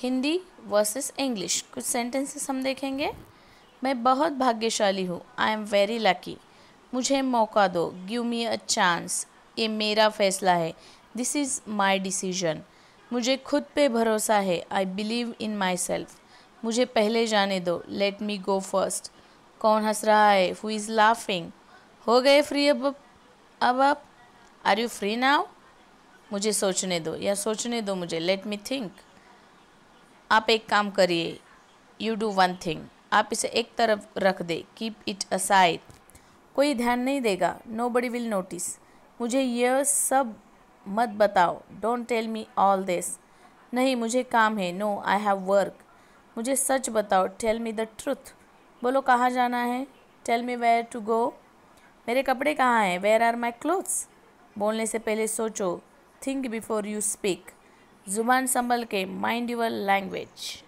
Hindi versus English कुछ sentences हम देखेंगे मैं बहुत भाग्यशाली हूँ आई एम वेरी लकी मुझे मौका दो गिव मी अ चांस ये मेरा फैसला है दिस इज़ माई डिसीजन मुझे खुद पे भरोसा है I believe in my self मुझे पहले जाने दो लेट मी गो फर्स्ट कौन हंस रहा है हु इज़ लाफिंग हो गए फ्री अब अब आप आर यू फ्री नाउ मुझे सोचने दो या सोचने दो मुझे लेट मी थिंक आप एक काम करिए यू डू वन थिंग आप इसे एक तरफ रख दे कीप इट असाइड कोई ध्यान नहीं देगा नो बडी विल नोटिस मुझे यह सब मत बताओ don't tell me all this नहीं मुझे काम है नो आई हैव वर्क मुझे सच बताओ टेल मी द ट्रुथ बोलो कहाँ जाना है tell me where to go मेरे कपड़े कहाँ हैं वेयर आर माई क्लोथ्स बोलने से पहले सोचो थिंक बिफोर यू स्पीक ज़ुबान संभल के माइंड यूर लैंग्वेज